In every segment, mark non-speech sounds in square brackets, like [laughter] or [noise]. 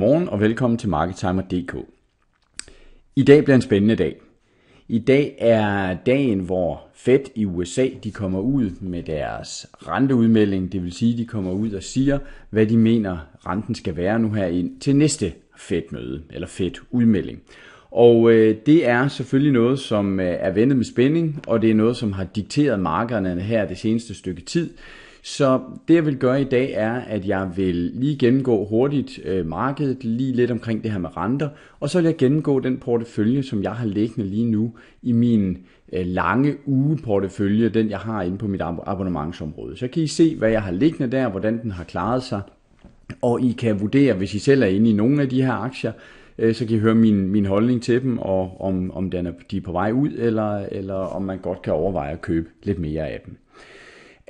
Godmorgen og velkommen til MarketTimer.dk. I dag bliver en spændende dag. I dag er dagen, hvor Fed i USA de kommer ud med deres renteudmelding, det vil sige, de kommer ud og siger, hvad de mener renten skal være nu her ind til næste Fed-møde, eller Fed-udmelding. Og øh, det er selvfølgelig noget, som øh, er ventet med spænding, og det er noget, som har dikteret markederne her det seneste stykke tid. Så det jeg vil gøre i dag er, at jeg vil lige gennemgå hurtigt øh, markedet, lige lidt omkring det her med renter, og så vil jeg gennemgå den portefølje, som jeg har liggende lige nu i min øh, lange ugeportefølje, den jeg har inde på mit ab- abonnementsområde. Så kan I se, hvad jeg har liggende der, hvordan den har klaret sig, og I kan vurdere, hvis I selv er inde i nogle af de her aktier, øh, så kan I høre min, min holdning til dem, og om, om den er, de er på vej ud, eller, eller om man godt kan overveje at købe lidt mere af dem.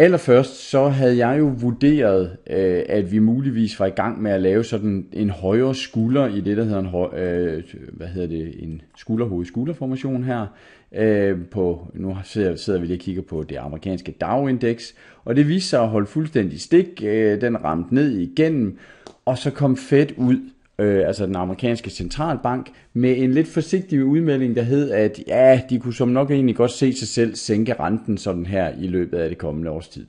Allerførst så havde jeg jo vurderet, øh, at vi muligvis var i gang med at lave sådan en højere skulder i det, der hedder en, øh, hvad hedder det, en skulderhoved-skulderformation her. Øh, på, nu sidder, vi lige og kigger på det amerikanske Dow-indeks, og det viste sig at holde fuldstændig stik. den ramte ned igennem, og så kom Fed ud øh, altså den amerikanske centralbank, med en lidt forsigtig udmelding, der hed, at ja, de kunne som nok egentlig godt se sig selv sænke renten sådan her i løbet af det kommende års tid.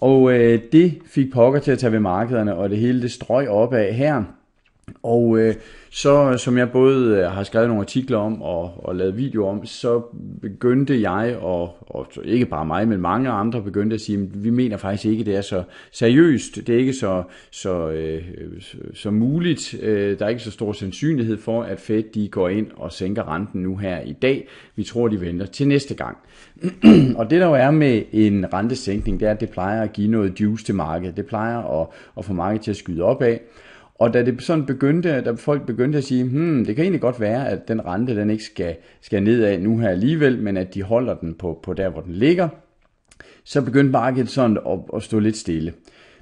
Og øh, det fik pokker til at tage ved markederne, og det hele det strøg op af her. Og øh, så, som jeg både øh, har skrevet nogle artikler om og, og lavet video om, så begyndte jeg, og, og ikke bare mig, men mange andre begyndte at sige, at vi mener faktisk ikke, at det er så seriøst, det er ikke så, så, øh, så, muligt, øh, der er ikke så stor sandsynlighed for, at Fed de går ind og sænker renten nu her i dag. Vi tror, de venter til næste gang. [clears throat] og det der jo er med en rentesænkning, det er, at det plejer at give noget juice til markedet. Det plejer at, at få markedet til at skyde op af. Og da det sådan begyndte, da folk begyndte at sige, hmm, det kan egentlig godt være, at den rente, den ikke skal, skal nedad nu her alligevel, men at de holder den på, på der, hvor den ligger, så begyndte markedet sådan at, at stå lidt stille.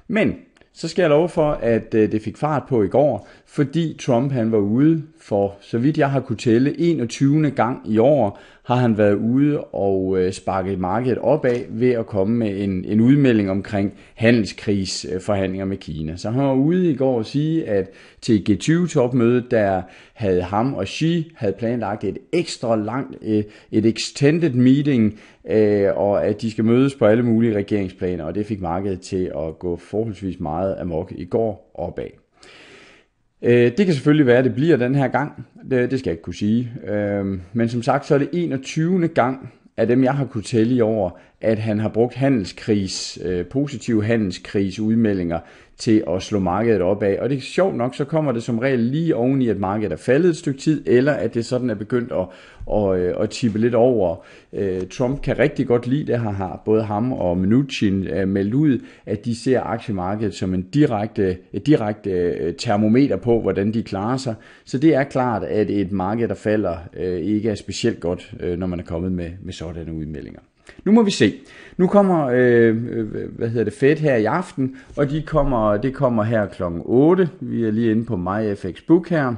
Men så skal jeg love for, at øh, det fik fart på i går, fordi Trump han var ude for, så vidt jeg har kunne tælle, 21. gang i år har han været ude og øh, sparket markedet opad ved at komme med en, en udmelding omkring handelskrigsforhandlinger med Kina. Så han var ude i går og sige, at til G20-topmødet, der havde ham og Xi havde planlagt et ekstra langt, øh, et extended meeting, øh, og at de skal mødes på alle mulige regeringsplaner, og det fik markedet til at gå forholdsvis meget amok i går opad. Øh, det kan selvfølgelig være, at det bliver den her gang. Det, det skal jeg ikke kunne sige. Øh, men som sagt, så er det 21. gang af dem, jeg har kunne tælle i år, at han har brugt handelskrigs, øh, positive handelskrisudmeldinger til at slå markedet op af. Og det er sjovt nok, så kommer det som regel lige oven i, at markedet er faldet et stykke tid, eller at det sådan er begyndt at, at, at, øh, at tippe lidt over. Øh, Trump kan rigtig godt lide, det har både ham og Mnuchin øh, meldt ud, at de ser aktiemarkedet som en direkte, et direkte øh, termometer på, hvordan de klarer sig. Så det er klart, at et marked, der falder, øh, ikke er specielt godt, øh, når man er kommet med, med sådanne udmeldinger. Nu må vi se. Nu kommer, øh, øh, hvad hedder det, Fed her i aften, og de kommer, det kommer her kl. 8. Vi er lige inde på MyFX Book her.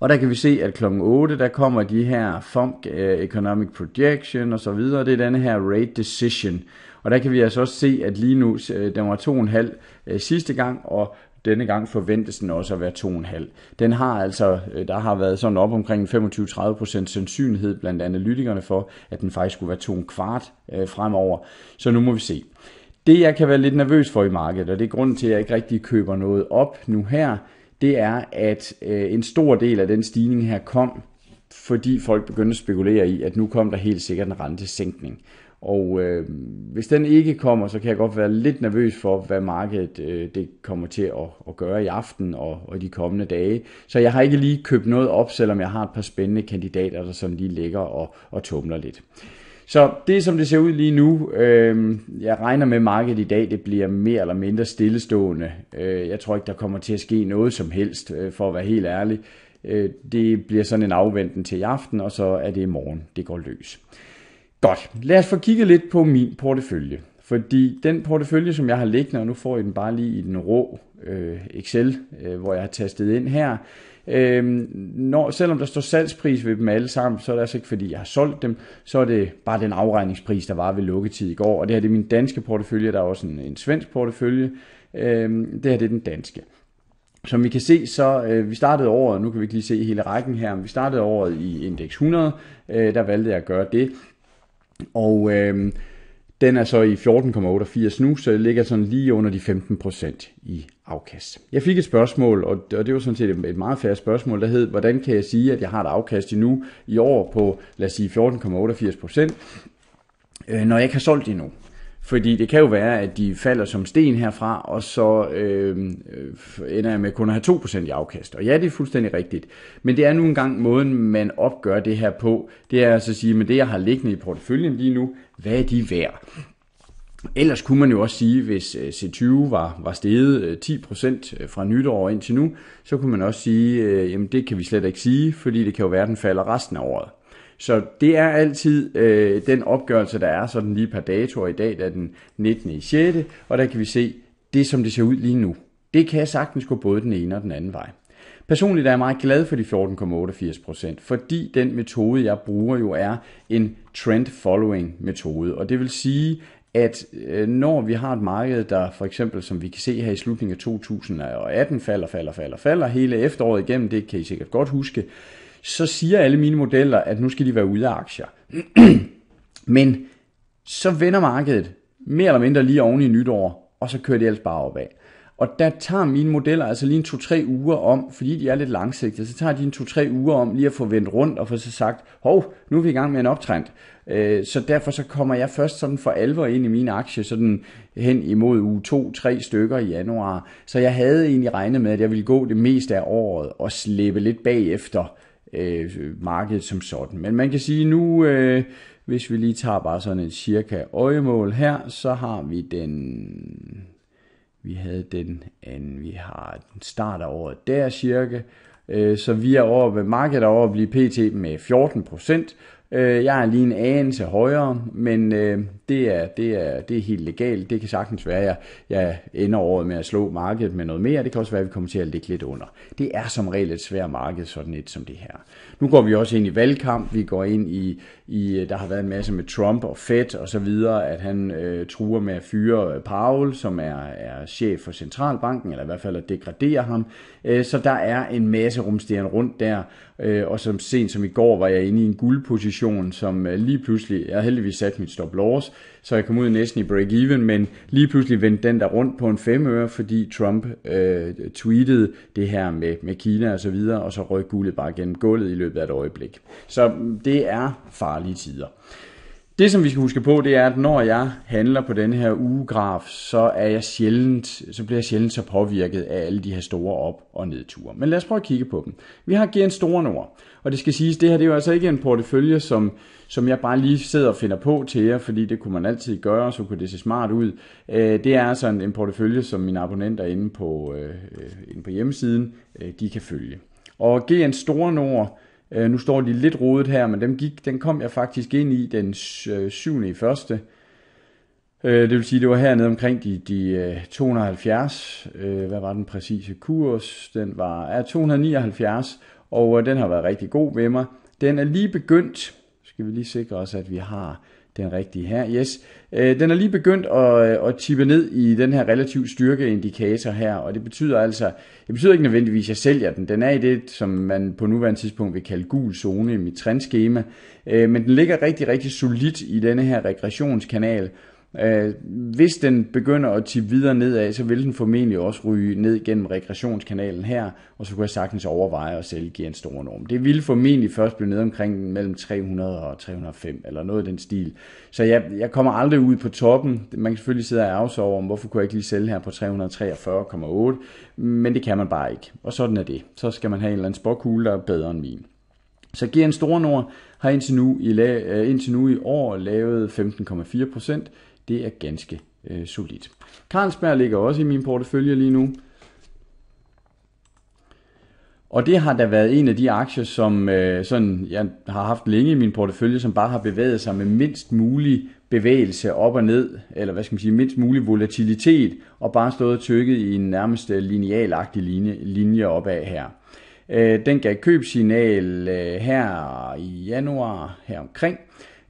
Og der kan vi se, at kl. 8, der kommer de her FOMC øh, Economic Projection og så videre. Det er denne her Rate Decision. Og der kan vi altså også se, at lige nu, øh, den var 2,5 sidste gang, og denne gang forventes den også at være 2,5. Den har altså, øh, der har været sådan op omkring 25-30% sandsynlighed blandt analytikerne for, at den faktisk skulle være 2,25 øh, fremover. Så nu må vi se. Det jeg kan være lidt nervøs for i markedet, og det er grunden til, at jeg ikke rigtig køber noget op nu her, det er, at øh, en stor del af den stigning her kom, fordi folk begyndte at spekulere i, at nu kom der helt sikkert en rentesænkning. Og øh, hvis den ikke kommer, så kan jeg godt være lidt nervøs for, hvad markedet øh, det kommer til at, at gøre i aften og, og de kommende dage. Så jeg har ikke lige købt noget op, selvom jeg har et par spændende kandidater, der sådan lige ligger og, og tumler lidt. Så det som det ser ud lige nu, øh, jeg regner med at markedet i dag, det bliver mere eller mindre stillestående. Øh, jeg tror ikke, der kommer til at ske noget som helst, øh, for at være helt ærlig. Øh, det bliver sådan en afventen til i aften, og så er det i morgen, det går løs. Godt, lad os få kigget lidt på min portefølje. Fordi den portefølje, som jeg har liggende, og nu får I den bare lige i den rå øh, Excel, øh, hvor jeg har tastet ind her. Øh, når, selvom der står salgspris ved dem alle sammen, så er det altså ikke fordi, jeg har solgt dem, så er det bare den afregningspris, der var ved lukketid i går. Og det her det er min danske portefølje, der er også en, en svensk portefølje. Øh, det her det er den danske. Som vi kan se, så øh, vi startede året, nu kan vi ikke lige se hele rækken her, men vi startede året i indeks 100, øh, der valgte jeg at gøre det. Og øh, den er så i 14,88 nu, så det ligger sådan lige under de 15% i afkast. Jeg fik et spørgsmål, og det var sådan set et meget færre spørgsmål, der hed, hvordan kan jeg sige, at jeg har et afkast endnu i år på, lad os sige, 14,88%, øh, når jeg ikke har solgt endnu? Fordi det kan jo være, at de falder som sten herfra, og så øh, øh ender jeg med kun at have 2% i afkast. Og ja, det er fuldstændig rigtigt. Men det er nu engang måden, man opgør det her på. Det er altså at sige, med det, jeg har liggende i porteføljen lige nu, hvad er de værd? Ellers kunne man jo også sige, hvis øh, C20 var, var steget 10% øh, fra nytår indtil nu, så kunne man også sige, øh, jamen det kan vi slet ikke sige, fordi det kan jo være, at den falder resten af året. Så det er altid øh, den opgørelse, der er sådan lige par dato, i dag der er den 19. i 6. Og der kan vi se, det som det ser ud lige nu, det kan sagtens gå både den ene og den anden vej. Personligt er jeg meget glad for de 14,88%, fordi den metode, jeg bruger jo er en trend following metode, og det vil sige, at øh, når vi har et marked, der for eksempel, som vi kan se her i slutningen af 2018, falder, falder, falder, falder hele efteråret igennem, det kan I sikkert godt huske, så siger alle mine modeller, at nu skal de være ude af aktier. [clears throat] Men så vender markedet mere eller mindre lige oven i nytår, og så kører det ellers bare opad. Og der tager mine modeller altså lige en 2-3 uger om, fordi de er lidt langsigtede, så tager de en 2-3 uger om lige at få vendt rundt og få så sagt, hov, nu er vi i gang med en optrend. Øh, så derfor så kommer jeg først sådan for alvor ind i mine aktier, sådan hen imod uge 2-3 stykker i januar. Så jeg havde egentlig regnet med, at jeg ville gå det meste af året og slippe lidt bagefter øh, markedet som sådan. Men man kan sige nu, øh, hvis vi lige tager bare sådan en cirka øjemål her, så har vi den, vi havde den, anden, vi har den start af året der cirka, øh, så vi er over ved markedet over at blive pt. med 14%, Øh, jeg er lige en anelse højere, men øh, det, er, det, er, det er helt legalt. Det kan sagtens være, at jeg, jeg ender året med at slå markedet med noget mere. Det kan også være, at vi kommer til at ligge lidt under. Det er som regel et svært marked, sådan et som det her. Nu går vi også ind i valgkamp. Vi går ind i, i øh, der har været en masse med Trump og Fed og så videre, at han øh, truer med at fyre øh, Powell, som er, er chef for Centralbanken, eller i hvert fald at degradere ham. Øh, så der er en masse rumsteren rundt der, øh, og som sent som i går var jeg inde i en guldposition, position, som øh, lige pludselig, jeg heldigvis sat mit stop loss, så jeg kom ud næsten i break-even, men lige pludselig vendte den der rundt på en femøre, fordi Trump øh, tweetede det her med, med Kina og så videre, og så røg guldet bare gennem gulvet i løbet af et øjeblik. Så mm, det er farlige tider. Det, som vi skal huske på, det er, at når jeg handler på den her ugegraf, så, er jeg sjældent, så bliver jeg sjældent så påvirket af alle de her store op- og nedture. Men lad os prøve at kigge på dem. Vi har Gen Store Nord. Og det skal siges, det her det er jo altså ikke en portefølje, som, som jeg bare lige sidder og finder på til jer, fordi det kunne man altid gøre, så kunne det se smart ud. Øh, det er altså en, portefølje, som mine abonnenter inde på, øh, øh, inde på hjemmesiden, de kan følge. Og GN Store Nord, nu står de lidt rodet her, men dem gik, den kom jeg faktisk ind i den 7. i første. Det vil sige, det var hernede omkring de, de 270. Hvad var den præcise kurs? Den var ja, 279 og øh, den har været rigtig god ved mig. Den er lige begyndt, skal vi lige sikre os, at vi har den rigtige her, yes. Øh, den er lige begyndt at, øh, at tippe ned i den her relativ styrkeindikator her, og det betyder altså, det betyder ikke nødvendigvis, at jeg sælger den. Den er i det, som man på nuværende tidspunkt vil kalde gul zone i mit trendskema, men den ligger rigtig, rigtig solidt i denne her regressionskanal, Øh, hvis den begynder at tippe videre nedad, så vil den formentlig også ryge ned gennem regressionskanalen her, og så kunne jeg sagtens overveje at sælge en stor Norm. Det ville formentlig først blive ned omkring mellem 300 og 305, eller noget af den stil. Så jeg, jeg kommer aldrig ud på toppen. Man kan selvfølgelig sidde og ærge over, hvorfor kunne jeg ikke lige sælge her på 343,8, men det kan man bare ikke. Og sådan er det. Så skal man have en eller anden spokkugle, der er bedre end min. Så Gian Store Nord har indtil nu i, øh, indtil nu i år lavet 15,4 det er ganske øh, solidt. Carlsberg ligger også i min portefølje lige nu. Og det har da været en af de aktier, som øh, sådan, jeg har haft længe i min portefølje, som bare har bevæget sig med mindst mulig bevægelse op og ned, eller hvad skal man sige, mindst mulig volatilitet, og bare stået og tykket i en nærmest øh, linealagtig linje, linje opad her. Øh, den gav købsignal øh, her i januar her omkring,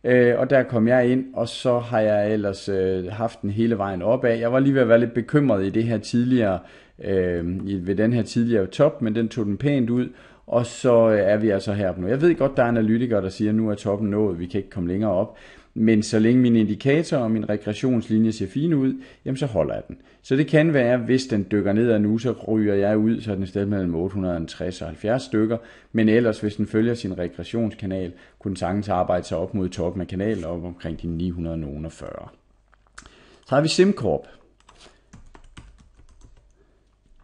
Øh, og der kom jeg ind, og så har jeg ellers øh, haft den hele vejen opad. Jeg var lige ved at være lidt bekymret i det her tidligere, øh, ved den her tidligere top, men den tog den pænt ud, og så øh, er vi altså her nu. Jeg ved godt, der er analytikere, der siger, at nu er toppen nået, vi kan ikke komme længere op. Men så længe min indikator og min regressionslinje ser fin ud, jamen så holder jeg den. Så det kan være, hvis den dykker ned ad nu, så ryger jeg ud, så er den sted mellem 860 og 70 stykker. Men ellers, hvis den følger sin regressionskanal, kunne den sagtens arbejde sig op mod toppen af kanalen op omkring de 940. Så har vi SimCorp.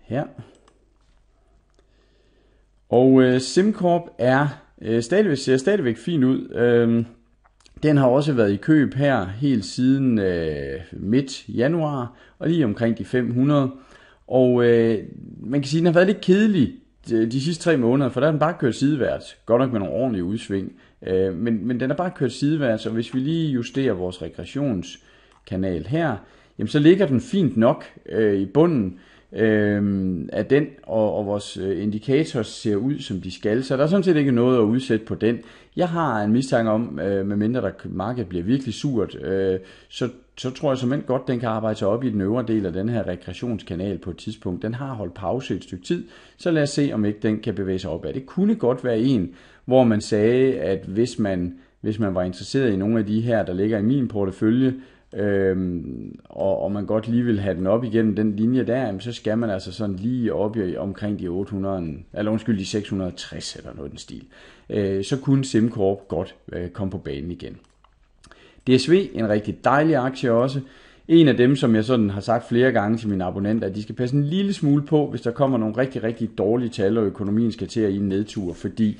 Her. Og øh, SimCorp er øh, stadigvæk, ser stadigvæk fint ud. Øh, den har også været i køb her helt siden øh, midt januar, og lige omkring de 500. Og øh, man kan sige, at den har været lidt kedelig øh, de sidste tre måneder, for der har den bare kørt sideværds. Godt nok med nogle ordentlige udsving, øh, men, men den har bare kørt sideværds, og hvis vi lige justerer vores regressionskanal her, jamen så ligger den fint nok øh, i bunden øh, at den og, og vores øh, indikator ser ud, som de skal. Så der er sådan set ikke noget at udsætte på den. Jeg har en mistanke om, øh, medmindre der markedet bliver virkelig surt, øh, så, så tror jeg simpelthen godt, den kan arbejde sig op i den øvre del af den her regressionskanal på et tidspunkt. Den har holdt pause et stykke tid, så lad os se, om ikke den kan bevæge sig opad. Det kunne godt være en, hvor man sagde, at hvis man hvis man var interesseret i nogle af de her, der ligger i min portefølje, øhm, og, og man godt lige vil have den op igennem den linje der, jamen, så skal man altså sådan lige op i, omkring de 800, eller undskyld, de 660 eller noget den stil. Øh, så kunne SimCorp godt øh, komme på banen igen. DSV, en rigtig dejlig aktie også. En af dem, som jeg sådan har sagt flere gange til mine abonnenter, at de skal passe en lille smule på, hvis der kommer nogle rigtig, rigtig dårlige tal, og økonomien skal til at i en nedtur, fordi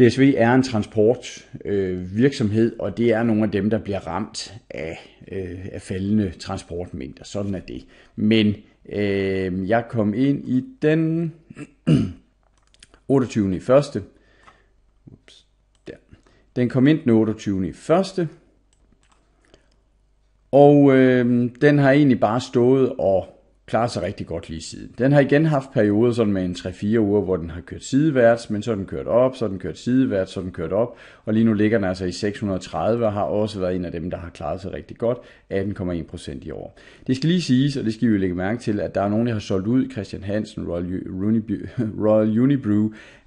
DSV er en transportvirksomhed, øh, og det er nogle af dem, der bliver ramt af, øh, af faldende transportmængder. Sådan er det. Men øh, jeg kom ind i den 28. [clears throat] i første. Ups, der. Den kom ind den 28. i første. Og øh, den har egentlig bare stået og klarer sig rigtig godt lige siden. Den har igen haft perioder sådan med en 3-4 uger, hvor den har kørt sideværts, men så har den kørt op, så har den kørt sideværts, så har den kørt op, og lige nu ligger den altså i 630 og har også været en af dem, der har klaret sig rigtig godt, 18,1 procent i år. Det skal lige siges, og det skal vi lægge mærke til, at der er nogen, der har solgt ud, Christian Hansen, Royal, Rooney, [laughs] Royal Unibrew,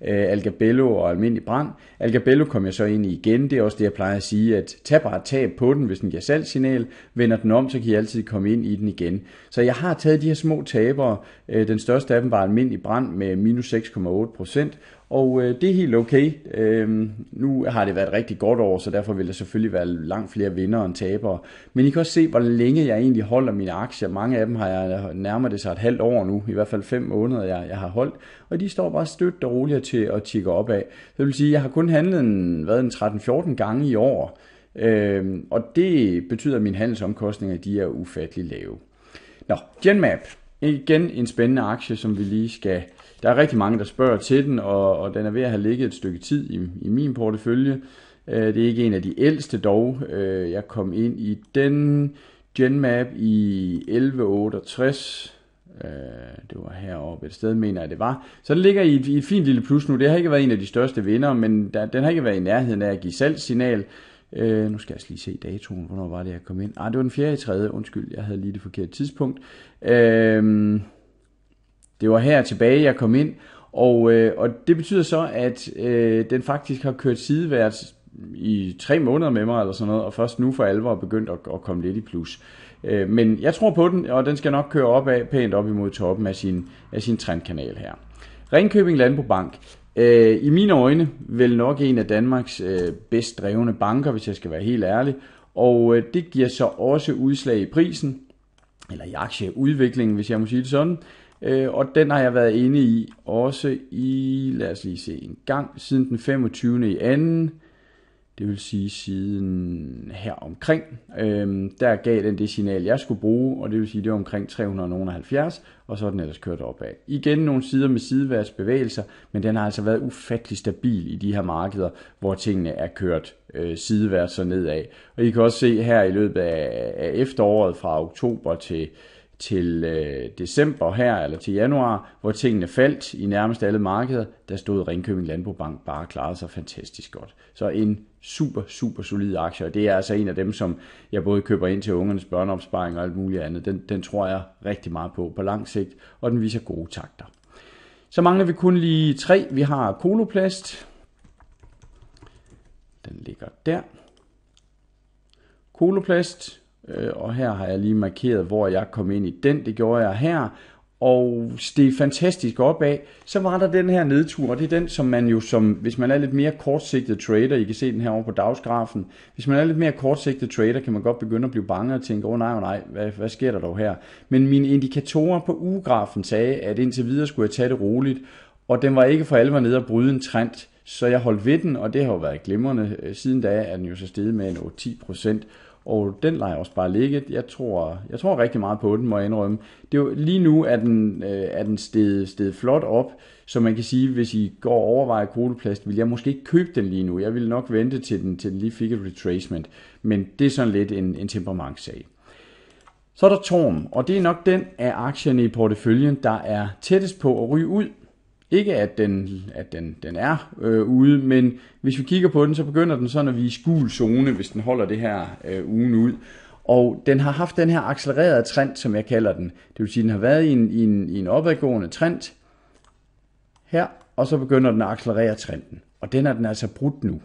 øh, Algabello og Almindelig Brand. Algabello kom jeg så ind i igen, det er også det, jeg plejer at sige, at tag bare tab på den, hvis den giver salgssignal, vender den om, så kan I altid komme ind i den igen. Så jeg har taget de her små tabere. Øh, den største af dem var almindelig brand med minus 6,8 procent, og øh, det er helt okay. Øh, nu har det været et rigtig godt år, så derfor vil der selvfølgelig være langt flere vinder end tabere. Men I kan også se, hvor længe jeg egentlig holder mine aktier. Mange af dem har jeg nærmer det sig et halvt år nu, i hvert fald fem måneder, jeg, jeg har holdt. Og de står bare stødt og roligt til at tikke opad. af. det vil sige, at jeg har kun handlet en, hvad, en 13-14 gange i år. Øhm, og det betyder, at mine handelsomkostninger de er ufattelig lave. Nå, Genmap. Igen en spændende aktie, som vi lige skal... Der er rigtig mange, der spørger til den, og, og den er ved at have ligget et stykke tid i, i min portefølje. Øh, det er ikke en af de ældste dog. Øh, jeg kom ind i den Genmap i 1168. Øh, det var heroppe et sted, mener jeg det var. Så den ligger i et, i et fint lille plus nu. Det har ikke været en af de største vinder, men der, den har ikke været i nærheden af at give salgssignal. Øh, nu skal jeg lige se datoen, hvornår var det, jeg kom ind. Ah, det var den 4. i 3. Undskyld, jeg havde lige det forkerte tidspunkt. Øh, det var her tilbage, jeg kom ind, og, øh, og det betyder så, at øh, den faktisk har kørt sideværds i tre måneder med mig eller sådan noget, og først nu for alvor er begyndt at, at komme lidt i plus. Øh, men jeg tror på den, og den skal nok køre op af, pænt op imod toppen af sin, af sin trendkanal her. Ringkøbing Landbobank. Øh, I mine øjne vel nok en af Danmarks øh, bedst drevne banker, hvis jeg skal være helt ærlig. Og øh, det giver så også udslag i prisen, eller i aktieudviklingen, hvis jeg må sige det sådan. og den har jeg været inde i også i, lad os lige se en gang, siden den 25. i anden det vil sige siden her omkring, øh, der gav den det signal, jeg skulle bruge, og det vil sige, det var omkring 370, og så er den ellers kørt opad. Igen nogle sider med sideværds bevægelser, men den har altså været ufattelig stabil i de her markeder, hvor tingene er kørt øh, sideværds og nedad. Og I kan også se her i løbet af, af efteråret fra oktober til til øh, december her, eller til januar, hvor tingene faldt i nærmest alle markeder, der stod Ringkøbing Landbobank bare klaret sig fantastisk godt. Så en super, super solid aktie, og det er altså en af dem, som jeg både køber ind til ungernes børneopsparing og alt muligt andet. Den, den tror jeg rigtig meget på på lang sigt, og den viser gode takter. Så mangler vi kun lige tre. Vi har Koloplast. Den ligger der. Koloplast, øh, og her har jeg lige markeret, hvor jeg kom ind i den, det gjorde jeg her, og steg fantastisk opad, så var der den her nedtur, og det er den, som man jo som, hvis man er lidt mere kortsigtet trader, I kan se den her over på dagsgrafen, hvis man er lidt mere kortsigtet trader, kan man godt begynde at blive bange og tænke, åh oh, nej, oh, nej, hvad, hvad sker der dog her? Men mine indikatorer på ugegrafen sagde, at indtil videre skulle jeg tage det roligt, og den var ikke for alvor nede at bryde en trend, så jeg holdt ved den, og det har jo været glimrende. Øh, siden da er den jo så steget med en 10 procent, og den leger også bare ligge. Jeg tror, jeg tror rigtig meget på den, må jeg indrømme. Det er jo, lige nu er den, øh, er den sted, sted flot op, så man kan sige, hvis I går og overvejer koleplast, vil jeg måske ikke købe den lige nu. Jeg vil nok vente til den, til den lige fik et retracement. Men det er sådan lidt en, en temperamentssag. Så er der Torm, og det er nok den af aktierne i porteføljen, der er tættest på at ryge ud, ikke at den, at den, den er øh, ude, men hvis vi kigger på den, så begynder den sådan at vise gul zone, hvis den holder det her øh, ugen ud. Og den har haft den her accelererede trend, som jeg kalder den. Det vil sige, at den har været i en, i en, i en opadgående trend her, og så begynder den at accelerere trenden. Og den er den altså brudt nu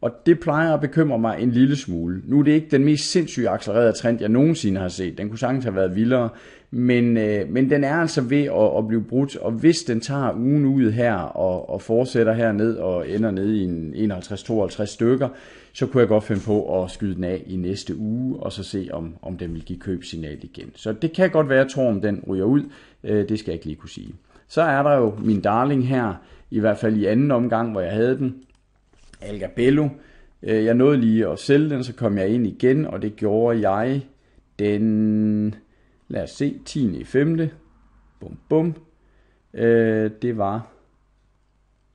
og det plejer at bekymre mig en lille smule. Nu er det ikke den mest sindssyge accelererede trend, jeg nogensinde har set. Den kunne sagtens have været vildere, men, øh, men den er altså ved at, at blive brudt, og hvis den tager ugen ud her og, og fortsætter herned og ender ned i en 51-52 stykker, så kunne jeg godt finde på at skyde den af i næste uge, og så se, om, om den vil give købsignal igen. Så det kan godt være, at om den ryger ud. Øh, det skal jeg ikke lige kunne sige. Så er der jo min darling her, i hvert fald i anden omgang, hvor jeg havde den, Algabello. Øh, jeg nåede lige at sælge den, så kom jeg ind igen, og det gjorde jeg den, lad os se, 10. i 5. Bum, bum. Øh, det var,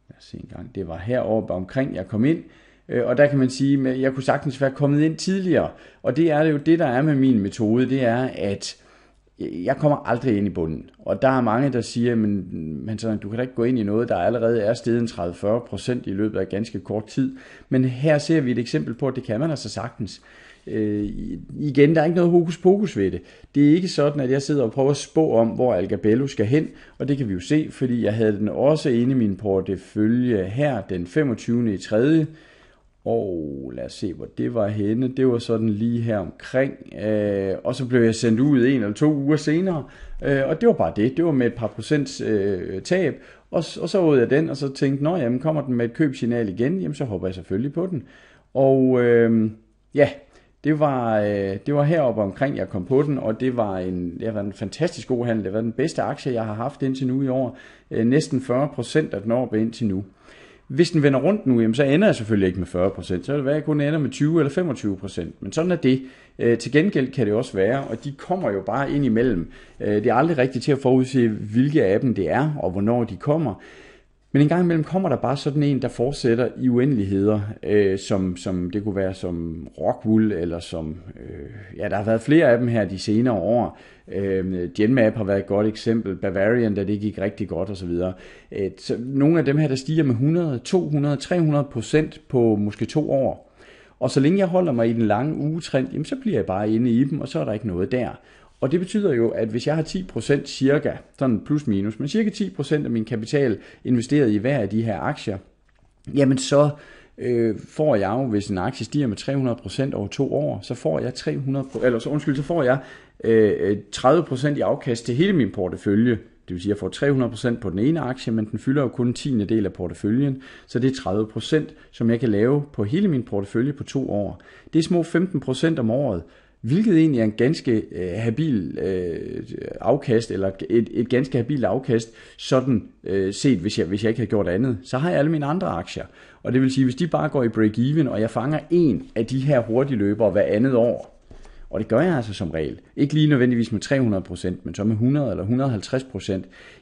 lad os se en gang, det var heroppe omkring, jeg kom ind. Øh, og der kan man sige, at jeg kunne sagtens være kommet ind tidligere. Og det er jo det, der er med min metode, det er, at jeg kommer aldrig ind i bunden. Og der er mange, der siger, men, men sådan, du kan da ikke gå ind i noget, der allerede er steget 30-40 procent i løbet af ganske kort tid. Men her ser vi et eksempel på, at det kan man altså sagtens. Øh, igen, der er ikke noget hokus pokus ved det. Det er ikke sådan, at jeg sidder og prøver at spå om, hvor Algabello skal hen, og det kan vi jo se, fordi jeg havde den også inde i min portefølje her den 25. i 3. Og lad os se, hvor det var henne. Det var sådan lige her omkring. Øh, og så blev jeg sendt ud en eller to uger senere. Øh, og det var bare det. Det var med et par procents øh, tab. Og, og så åd jeg den, og så tænkte jeg, jamen kommer den med et købsignal igen, jamen så hopper jeg selvfølgelig på den. Og øh, ja, det var, øh, det var heroppe omkring, jeg kom på den, og det var en, det var en fantastisk god handel. Det var den bedste aktie, jeg har haft indtil nu i år. Øh, næsten 40 procent af den år indtil nu. Hvis den vender rundt nu, jamen, så ender jeg selvfølgelig ikke med 40%, så vil det være, at jeg kun ender med 20 eller 25%. Men sådan er det. Øh, til gengæld kan det også være, og de kommer jo bare ind imellem. Øh, det er aldrig rigtigt til at forudse, hvilke af dem det er, og hvornår de kommer. Men en gang imellem kommer der bare sådan en, der fortsætter i uendeligheder, øh, som, som det kunne være som Rockwool, eller som, øh, ja, der har været flere af dem her de senere år. Øh, Genmap har været et godt eksempel, Bavarian, da det gik rigtig godt osv. Øh, så nogle af dem her, der stiger med 100, 200, 300 procent på måske to år. Og så længe jeg holder mig i den lange ugetrend, jamen så bliver jeg bare inde i dem, og så er der ikke noget der. Og det betyder jo, at hvis jeg har 10% cirka, sådan plus minus, men cirka 10% af min kapital investeret i hver af de her aktier, jamen så øh, får jeg jo, hvis en aktie stiger med 300% over to år, så får jeg 300, eller så undskyld, så får jeg øh, 30% øh, i afkast til hele min portefølje. Det vil sige, at jeg får 300% på den ene aktie, men den fylder jo kun en tiende del af porteføljen, så det er 30%, som jeg kan lave på hele min portefølje på to år. Det er små 15% om året, hvilket egentlig er en ganske øh, habil øh, afkast, eller et, et ganske habilt afkast, sådan øh, set, hvis jeg, hvis jeg ikke har gjort andet, så har jeg alle mine andre aktier. Og det vil sige, hvis de bare går i break-even, og jeg fanger en af de her hurtige løbere hver andet år, og det gør jeg altså som regel, ikke lige nødvendigvis med 300%, men så med 100 eller 150%,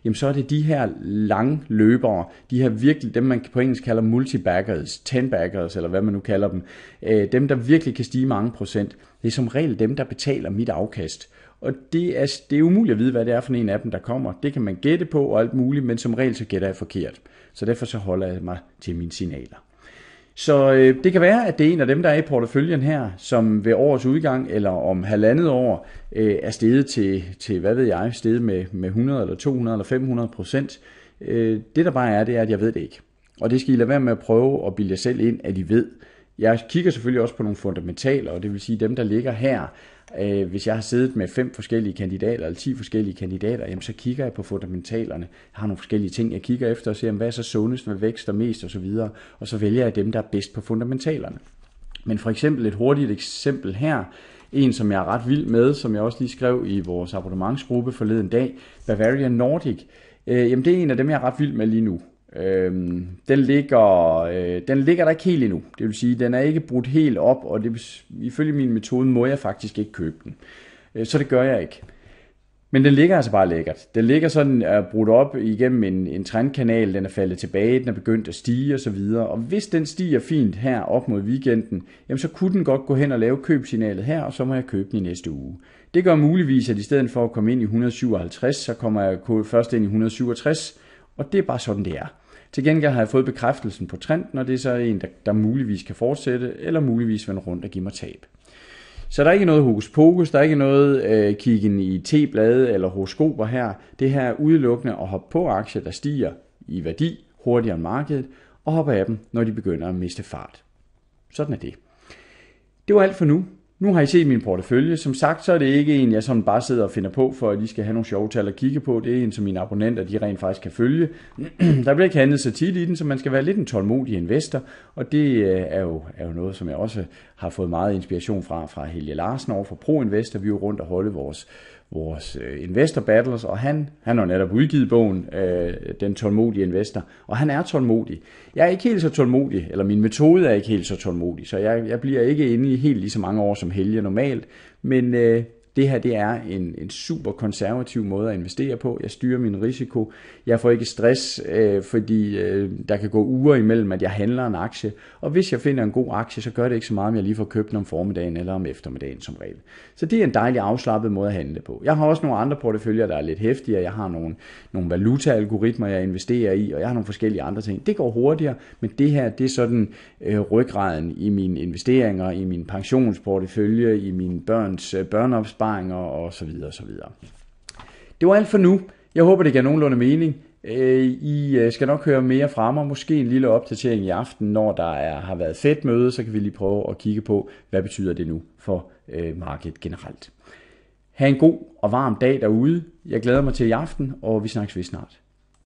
jamen så er det de her lange løbere, de her virkelig, dem man på engelsk kalder multibackers, tenbackers, eller hvad man nu kalder dem, øh, dem der virkelig kan stige mange procent, det er som regel dem, der betaler mit afkast. Og det er, det er umuligt at vide, hvad det er for en af dem, der kommer. Det kan man gætte på og alt muligt, men som regel så gætter jeg forkert. Så derfor så holder jeg mig til mine signaler. Så øh, det kan være, at det er en af dem, der er i porteføljen her, som ved årets udgang eller om halvandet år øh, er steget til, til, hvad ved jeg, steget med, med 100 eller 200 eller 500 procent. Øh, det der bare er, det er, at jeg ved det ikke. Og det skal I lade være med at prøve at bilde jer selv ind, at I ved. Jeg kigger selvfølgelig også på nogle fundamentaler, og det vil sige dem, der ligger her. Øh, hvis jeg har siddet med fem forskellige kandidater eller ti forskellige kandidater, jamen så kigger jeg på fundamentalerne. Jeg har nogle forskellige ting, jeg kigger efter og ser, hvad er så sundest, hvad vækster mest osv. Og så vælger jeg dem, der er bedst på fundamentalerne. Men for eksempel et hurtigt eksempel her, en, som jeg er ret vild med, som jeg også lige skrev i vores abonnementsgruppe forleden dag, Bavaria Nordic. Øh, jamen, det er en af dem, jeg er ret vild med lige nu. Øhm, den, ligger, øh, den ligger der ikke helt endnu. Det vil sige, den er ikke brudt helt op, og det, ifølge min metode må jeg faktisk ikke købe den. Øh, så det gør jeg ikke. Men den ligger altså bare lækkert. Den ligger sådan er brudt op igennem en, en trendkanal, den er faldet tilbage, den er begyndt at stige osv. Og hvis den stiger fint her op mod weekenden, jamen så kunne den godt gå hen og lave købsignalet her, og så må jeg købe den i næste uge. Det gør muligvis, at i stedet for at komme ind i 157, så kommer jeg først ind i 167, og det er bare sådan, det er. Til gengæld har jeg fået bekræftelsen på trenden, og det er så en, der, der muligvis kan fortsætte, eller muligvis vende rundt og give mig tab. Så der er ikke noget hokus pokus, der er ikke noget øh, kiggen i teblade eller horoskoper her. Det her er udelukkende at hoppe på aktier, der stiger i værdi hurtigere end markedet, og hoppe af dem, når de begynder at miste fart. Sådan er det. Det var alt for nu. Nu har I set min portefølje. Som sagt, så er det ikke en, jeg sådan bare sidder og finder på, for at I skal have nogle sjove tal at kigge på. Det er en, som mine abonnenter de rent faktisk kan følge. [clears throat] Der bliver ikke handlet så tit i den, så man skal være lidt en tålmodig investor. Og det øh, er jo, er jo noget, som jeg også har fået meget inspiration fra, fra Helge Larsen over fra ProInvestor. Vi er jo rundt og holde vores vores øh, Investor Battles, og han, han har netop udgivet bogen, øh, Den tålmodige investor, og han er tålmodig. Jeg er ikke helt så tålmodig, eller min metode er ikke helt så tålmodig, så jeg, jeg bliver ikke inde i helt lige så mange år som Helge normalt, men øh, det her det er en, en super konservativ måde at investere på. Jeg styrer min risiko. Jeg får ikke stress, øh, fordi øh, der kan gå uger imellem, at jeg handler en aktie. Og hvis jeg finder en god aktie, så gør det ikke så meget, om jeg lige får købt den om formiddagen eller om eftermiddagen som regel. Så det er en dejlig afslappet måde at handle på. Jeg har også nogle andre porteføljer, der er lidt hæftigere. Jeg har nogle, nogle valutaalgoritmer, jeg investerer i, og jeg har nogle forskellige andre ting. Det går hurtigere, men det her det er sådan øh, ryggraden i mine investeringer, i min pensionsportefølje, i mine børns øh, børneopsparing opsparinger og så videre og så videre. Det var alt for nu. Jeg håber, det gav nogenlunde mening. Øh, I øh, skal nok høre mere fra mig, måske en lille opdatering i aften, når der er, har været fedt møde, så kan vi lige prøve at kigge på, hvad betyder det nu for øh, markedet generelt. Ha' en god og varm dag derude. Jeg glæder mig til i aften, og vi snakkes ved snart.